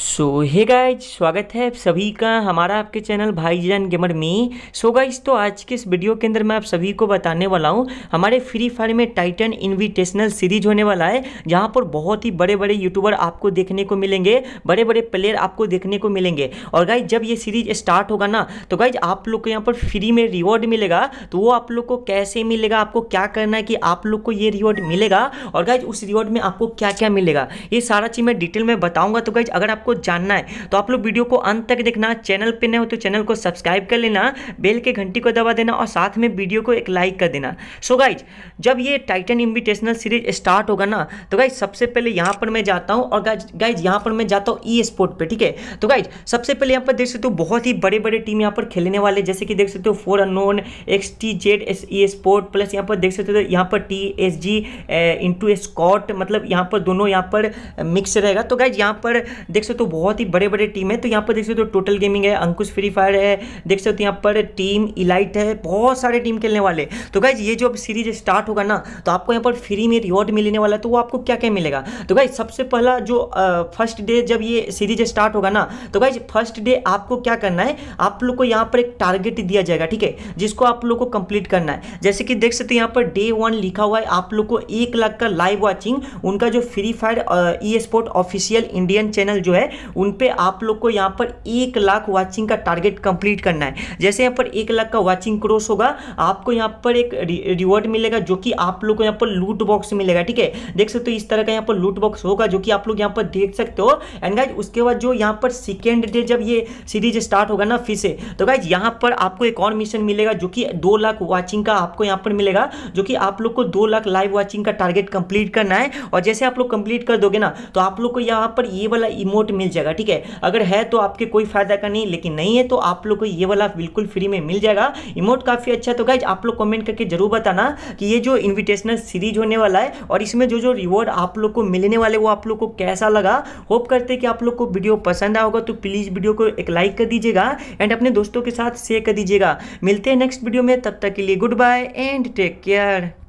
सो hey guys स्वागत है सभी का हमारा आपके चैनल भाईजान गेमर में सो so गाइज तो आज के इस वीडियो के अंदर मैं आप सभी को बताने वाला हूँ हमारे फ्री फायर में टाइटन इनविटेशनल सीरीज होने वाला है जहाँ पर बहुत ही बड़े बड़े यूट्यूबर आपको देखने को मिलेंगे बड़े बड़े प्लेयर आपको देखने को मिलेंगे और गाइज जब ये सीरीज स्टार्ट होगा ना तो गाइज आप लोग को यहाँ पर फ्री में रिवॉर्ड मिलेगा तो वो आप लोग को कैसे मिलेगा आपको क्या करना है कि आप लोग को ये रिवॉर्ड मिलेगा और गाइज उस रिवॉर्ड में आपको क्या क्या मिलेगा ये सारा चीज़ मैं डिटेल में बताऊँगा तो गाइज अगर आप आपको जानना है तो आप लोग वीडियो को अंत तक देखना चैनल पर न हो तो चैनल को सब्सक्राइब कर लेना बेल के घंटी को दबा देना और साथ में वीडियो को एक लाइक कर देना सो गाइज जब ये टाइटन इन्विटेशनल सीरीज स्टार्ट होगा ना तो गाइज सबसे पहले यहाँ पर मैं जाता हूँ और गाइज यहाँ पर मैं जाता हूँ ई स्पोर्ट पर ठीक है तो गाइज सबसे पहले यहाँ पर देख सकते हो बहुत ही बड़े बड़े टीम यहाँ पर खेलने वाले जैसे कि देख सकते हो four unknown X T Z S esport plus यहाँ पर देख सकते हो यहाँ पर टी एस जी इंटू स्कॉट मतलब यहाँ पर दोनों यहाँ पर मिक्स रहेगा तो गाइज यहाँ पर देख सकते हो तो बहुत ही बड़े बड़े टीम है तो यहाँ पर देख सकते हो तो टोटल गेमिंग है अंकुश फ्री फायर है देख सकते हो तो यहाँ पर टीम इलाइट है बहुत सारे टीम खेलने वाले तो गाइज ये जो अब सीरीज स्टार्ट होगा ना तो आपको यहाँ पर फ्री में रिवॉर्ड मिलने वाला है तो वो आपको क्या क्या मिलेगा तो गाइज सबसे पहला जो फर्स्ट डे जब ये सीरीज स्टार्ट होगा ना तो गाइज फर्स्ट डे आपको क्या करना है आप लोग को यहाँ पर एक टारगेट दिया जाएगा ठीक है जिसको आप लोग को कंप्लीट करना है जैसे कि देख सकते हो यहाँ पर डे वन लिखा हुआ है आप लोग को एक लाख का लाइव वॉचिंग उनका जो Free Fire esport official Indian channel जो है है उन पर आप लोग को यहाँ पर एक लाख वाचिंग का टारगेट कंप्लीट करना है जैसे यहाँ पर एक लाख का वाचिंग क्रॉस होगा आपको यहाँ पर एक रिवॉर्ड मिलेगा जो कि आप लोग को यहाँ पर लूट बॉक्स मिलेगा ठीक है देख सकते हो इस तरह का यहाँ पर लूट बॉक्स होगा जो कि आप लोग यहाँ पर देख सकते हो एंड गाइज उसके बाद जो यहाँ पर सेकेंड डे जब ये सीरीज स्टार्ट होगा ना फिर से तो गाइज यहाँ पर आपको एक और मिशन मिलेगा जो कि दो लाख वाचिंग का आपको यहाँ पर मिलेगा जो कि आप लोग को दो लाख लाइव वाचिंग का टारगेट कंप्लीट करना है और जैसे आप लोग कंप्लीट कर दोगे ना तो आप लोग को यहाँ पर ये वाला इमोट गिफ्ट मिल जाएगा ठीक है अगर है तो आपके कोई फ़ायदा का नहीं लेकिन नहीं है तो आप लोग को ये वाला बिल्कुल फ्री में मिल जाएगा इमोट काफ़ी अच्छा तो गाइज आप लोग कमेंट करके जरूर बताना कि ये जो इन्विटेशनल सीरीज होने वाला है और इसमें जो जो रिवॉर्ड आप लोग को मिलने वाले वो आप लोग को कैसा लगा होप करते कि आप लोग को वीडियो पसंद आया होगा तो प्लीज़ वीडियो को एक लाइक कर दीजिएगा एंड अपने दोस्तों के साथ शेयर कर दीजिएगा मिलते हैं नेक्स्ट वीडियो में तब तक के लिए good bye and take care